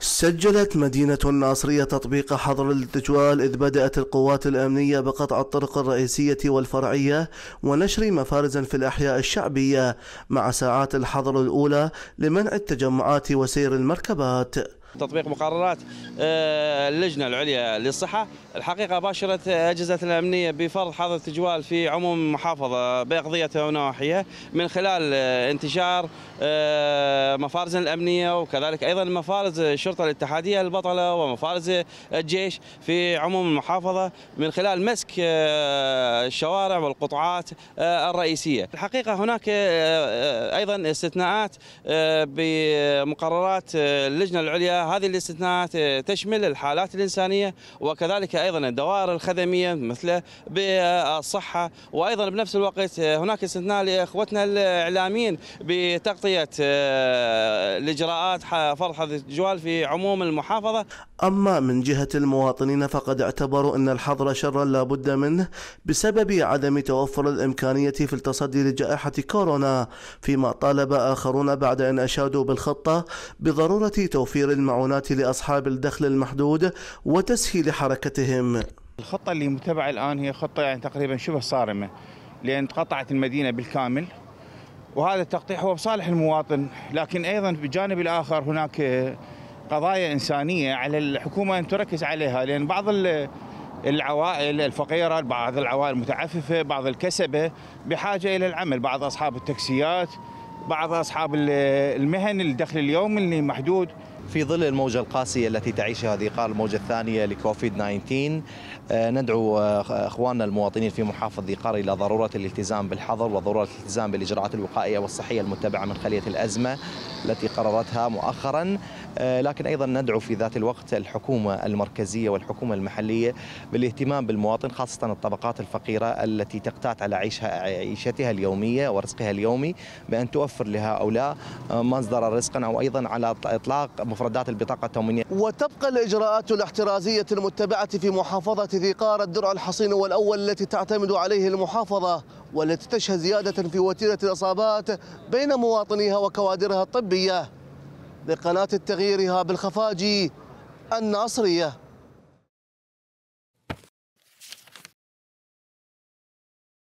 سجلت مدينة الناصرية تطبيق حظر التجوال إذ بدأت القوات الأمنية بقطع الطرق الرئيسية والفرعية ونشر مفارز في الأحياء الشعبية مع ساعات الحظر الأولى لمنع التجمعات وسير المركبات تطبيق مقررات آه، اللجنه العليا للصحه الحقيقه باشرت اجهزه الامنيه بفرض حظر تجوال في عموم المحافظه باقضيتها ونواحيها من خلال آه، انتشار آه، مفارز الامنيه وكذلك ايضا مفارز الشرطه الاتحاديه البطله ومفارز الجيش في عموم المحافظه من خلال مسك الشوارع والقطعات الرئيسيه. الحقيقه هناك ايضا استثناءات بمقررات اللجنه العليا هذه الاستثناءات آه، تشمل الحالات الإنسانية وكذلك أيضا الدوائر الخدمية مثل بالصحة وأيضا بنفس الوقت آه، هناك استثناء لإخوتنا الإعلاميين بتغطية الإجراءات آه، فرض حظر الجوال في عموم المحافظة أما من جهة المواطنين فقد اعتبروا أن الحظر شرا لا بد منه بسبب عدم توفر الإمكانية في التصدي لجائحة كورونا فيما طالب آخرون بعد أن أشادوا بالخطة بضرورة توفير الم المعونات لأصحاب الدخل المحدود وتسهيل حركتهم الخطة اللي متبعة الآن هي خطة يعني تقريبا شبه صارمة لأن تقطعت المدينة بالكامل وهذا التقطيع هو بصالح المواطن لكن أيضا بالجانب الآخر هناك قضايا إنسانية على الحكومة أن تركز عليها لأن بعض العوائل الفقيرة بعض العوائل المتعففة بعض الكسبة بحاجة إلى العمل بعض أصحاب التاكسيات بعض أصحاب المهن الدخل اليوم اللي محدود في ظل الموجة القاسية التي تعيشها ذي قار الموجة الثانية لكوفيد 19 آه، ندعو آه، اخواننا المواطنين في محافظة ذي قار الى ضرورة الالتزام بالحظر وضرورة الالتزام بالاجراءات الوقائية والصحية المتبعة من خلية الازمة التي قررتها مؤخرا آه، لكن ايضا ندعو في ذات الوقت الحكومه المركزيه والحكومه المحليه بالاهتمام بالمواطن خاصه الطبقات الفقيره التي تقتات على عيشها عيشتها اليوميه ورزقها اليومي بان توفر لهؤلاء آه، مصدر رزقا او ايضا على اطلاق مفردات البطاقه التموينيه. وتبقى الاجراءات الاحترازيه المتبعه في محافظه ذي قار الدرع الحصين والاول التي تعتمد عليه المحافظه والتي تشهد زياده في وتيره الاصابات بين مواطنيها وكوادرها الطبيه. لقناة التغيير إيهاب الخفاجي الناصرية